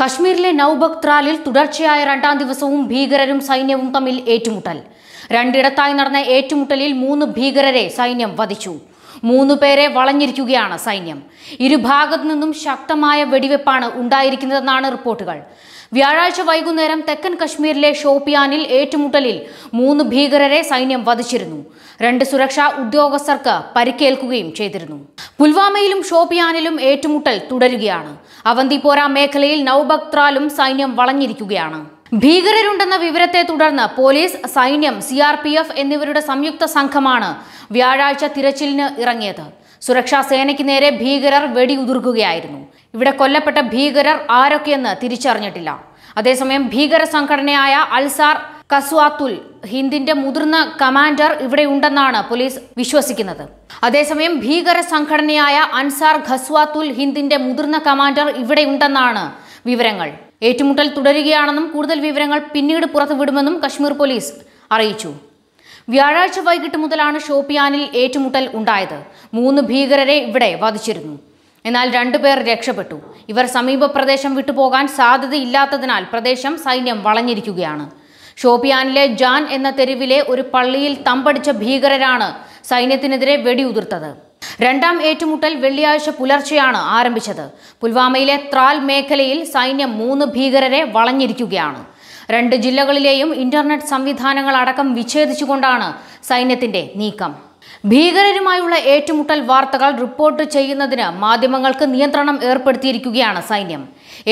കശ്മീരിലെ നൌബക് ത്രാലിൽ തുടർച്ചയായ രണ്ടാം ദിവസവും ഭീകരരും സൈന്യവും തമ്മിൽ ഏറ്റുമുട്ടൽ രണ്ടിടത്തായി നടന്ന ഏറ്റുമുട്ടലിൽ മൂന്ന് ഭീകരരെ സൈന്യം വധിച്ചു മൂന്നുപേരെ പേരെ വളഞ്ഞിരിക്കുകയാണ് സൈന്യം ഇരുഭാഗത്തു നിന്നും ശക്തമായ വെടിവെപ്പാണ് ഉണ്ടായിരിക്കുന്നതെന്നാണ് റിപ്പോർട്ടുകൾ വ്യാഴാഴ്ച വൈകുന്നേരം തെക്കൻ കശ്മീരിലെ ഷോപ്പിയാനിൽ ഏറ്റുമുട്ടലിൽ മൂന്ന് ഭീകരരെ സൈന്യം വധിച്ചിരുന്നു രണ്ട് സുരക്ഷാ ഉദ്യോഗസ്ഥർക്ക് പരിക്കേൽക്കുകയും ചെയ്തിരുന്നു പുൽവാമയിലും ഷോപ്പിയാനിലും ഏറ്റുമുട്ടൽ തുടരുകയാണ് അവന്തിപോര മേഖലയിൽ നൌബക്ത്രാലും സൈന്യം വളഞ്ഞിരിക്കുകയാണ് ഭീകരരുണ്ടെന്ന വിവരത്തെ തുടർന്ന് പോലീസ് സൈന്യം സി ആർ പി എഫ് എന്നിവരുടെ സംയുക്ത സംഘമാണ് വ്യാഴാഴ്ച തിരച്ചിലിന് ഇറങ്ങിയത് സുരക്ഷാ സേനയ്ക്ക് നേരെ ഭീകരർ വെടിയുതിർക്കുകയായിരുന്നു ഇവിടെ കൊല്ലപ്പെട്ട ഭീകരർ ആരൊക്കെയെന്ന് തിരിച്ചറിഞ്ഞിട്ടില്ല അതേസമയം ഭീകര സംഘടനയായ അൽസാർ കസ്വാത്തുൽ ഹിന്ദിന്റെ മുതിർന്ന കമാൻഡർ ഇവിടെ ഉണ്ടെന്നാണ് പോലീസ് വിശ്വസിക്കുന്നത് അതേസമയം ഭീകര സംഘടനയായ അൻസാർ ഖസ്വാത്തുൽ ഹിന്ദിന്റെ മുതിർന്ന കമാൻഡർ ഇവിടെ ഉണ്ടെന്നാണ് വിവരങ്ങൾ ഏറ്റുമുട്ടൽ തുടരുകയാണെന്നും കൂടുതൽ വിവരങ്ങൾ പിന്നീട് പുറത്തുവിടുമെന്നും കശ്മീർ പോലീസ് അറിയിച്ചു വ്യാഴാഴ്ച വൈകിട്ട് മുതലാണ് ഷോപ്പിയാനിൽ ഏറ്റുമുട്ടൽ ഉണ്ടായത് മൂന്ന് ഭീകരരെ ഇവിടെ വധിച്ചിരുന്നു എന്നാൽ രണ്ടുപേർ രക്ഷപ്പെട്ടു ഇവർ സമീപ പ്രദേശം വിട്ടുപോകാൻ സാധ്യതയില്ലാത്തതിനാൽ പ്രദേശം സൈന്യം വളഞ്ഞിരിക്കുകയാണ് ഷോപ്പിയാനിലെ ജാൻ എന്ന തെരുവിലെ ഒരു പള്ളിയിൽ തമ്പടിച്ച ഭീകരരാണ് സൈന്യത്തിനെതിരെ വെടിയുതിർത്തത് രണ്ടാം ഏറ്റുമുട്ടൽ വെള്ളിയാഴ്ച പുലർച്ചെയാണ് ആരംഭിച്ചത് പുൽവാമയിലെ ത്രാൽ മേഖലയിൽ സൈന്യം മൂന്ന് ഭീകരരെ വളഞ്ഞിരിക്കുകയാണ് രണ്ട് ജില്ലകളിലെയും ഇന്റർനെറ്റ് സംവിധാനങ്ങൾ അടക്കം വിച്ഛേദിച്ചുകൊണ്ടാണ് സൈന്യത്തിന്റെ നീക്കം ഭീകരരുമായുള്ള ഏറ്റുമുട്ടൽ വാർത്തകൾ റിപ്പോർട്ട് ചെയ്യുന്നതിന് മാധ്യമങ്ങൾക്ക് നിയന്ത്രണം ഏർപ്പെടുത്തിയിരിക്കുകയാണ് സൈന്യം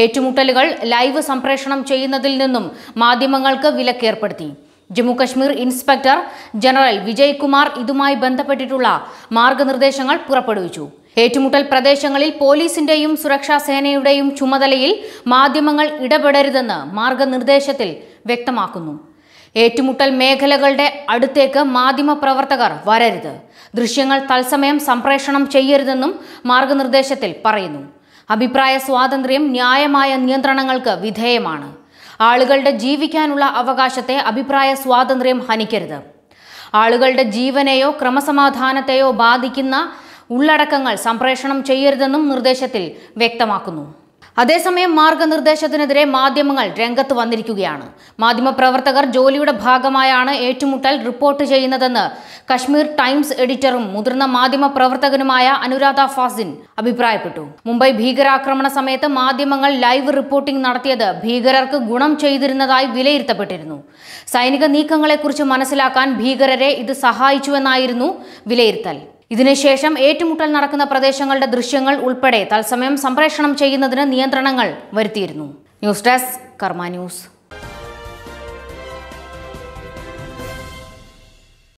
ഏറ്റുമുട്ടലുകൾ ലൈവ് സംപ്രേഷണം ചെയ്യുന്നതിൽ നിന്നും മാധ്യമങ്ങൾക്ക് വിലക്കേർപ്പെടുത്തി ജമ്മുകശ്മീർ ഇൻസ്പെക്ടർ ജനറൽ വിജയ്കുമാർ ഇതുമായി ബന്ധപ്പെട്ടിട്ടുള്ള മാർഗനിർദ്ദേശങ്ങൾ പുറപ്പെടുവിച്ചു ഏറ്റുമുട്ടൽ പ്രദേശങ്ങളിൽ പോലീസിന്റെയും സുരക്ഷാ സേനയുടെയും ചുമതലയിൽ മാധ്യമങ്ങൾ ഇടപെടരുതെന്ന് മാർഗനിർദ്ദേശത്തിൽ വ്യക്തമാക്കുന്നു ഏറ്റുമുട്ടൽ മേഖലകളുടെ അടുത്തേക്ക് മാധ്യമ പ്രവർത്തകർ വരരുത് ദൃശ്യങ്ങൾ തത്സമയം സംപ്രേഷണം ചെയ്യരുതെന്നും മാർഗനിർദ്ദേശത്തിൽ പറയുന്നു അഭിപ്രായ സ്വാതന്ത്ര്യം ന്യായമായ നിയന്ത്രണങ്ങൾക്ക് വിധേയമാണ് ആളുകളുടെ ജീവിക്കാനുള്ള അവകാശത്തെ അഭിപ്രായ സ്വാതന്ത്ര്യം ഹനിക്കരുത് ആളുകളുടെ ജീവനെയോ ക്രമസമാധാനത്തെയോ ബാധിക്കുന്ന ഉള്ളടക്കങ്ങൾ സംപ്രേഷണം ചെയ്യരുതെന്നും നിർദ്ദേശത്തിൽ വ്യക്തമാക്കുന്നു അതേസമയം മാർഗനിർദ്ദേശത്തിനെതിരെ മാധ്യമങ്ങൾ രംഗത്ത് വന്നിരിക്കുകയാണ് മാധ്യമപ്രവർത്തകർ ജോലിയുടെ ഭാഗമായാണ് ഏറ്റുമുട്ടൽ റിപ്പോർട്ട് ചെയ്യുന്നതെന്ന് കശ്മീർ ടൈംസ് എഡിറ്ററും മുതിർന്ന മാധ്യമപ്രവർത്തകനുമായ അനുരാധ ഫാസിൻ അഭിപ്രായപ്പെട്ടു മുംബൈ ഭീകരാക്രമണ സമയത്ത് മാധ്യമങ്ങൾ ലൈവ് റിപ്പോർട്ടിംഗ് നടത്തിയത് ഭീകരർക്ക് ഗുണം ചെയ്തിരുന്നതായി വിലയിരുത്തപ്പെട്ടിരുന്നു സൈനിക നീക്കങ്ങളെക്കുറിച്ച് മനസ്സിലാക്കാൻ ഭീകരരെ ഇത് സഹായിച്ചുവെന്നായിരുന്നു വിലയിരുത്തൽ ഇതിനുശേഷം ഏറ്റുമുട്ടൽ നടക്കുന്ന പ്രദേശങ്ങളുടെ ദൃശ്യങ്ങൾ ഉൾപ്പെടെ തത്സമയം സംപ്രേഷണം ചെയ്യുന്നതിന് നിയന്ത്രണങ്ങൾ വരുത്തിയിരുന്നു ന്യൂസ് ഡെസ്ക് കർമ്മ ന്യൂസ്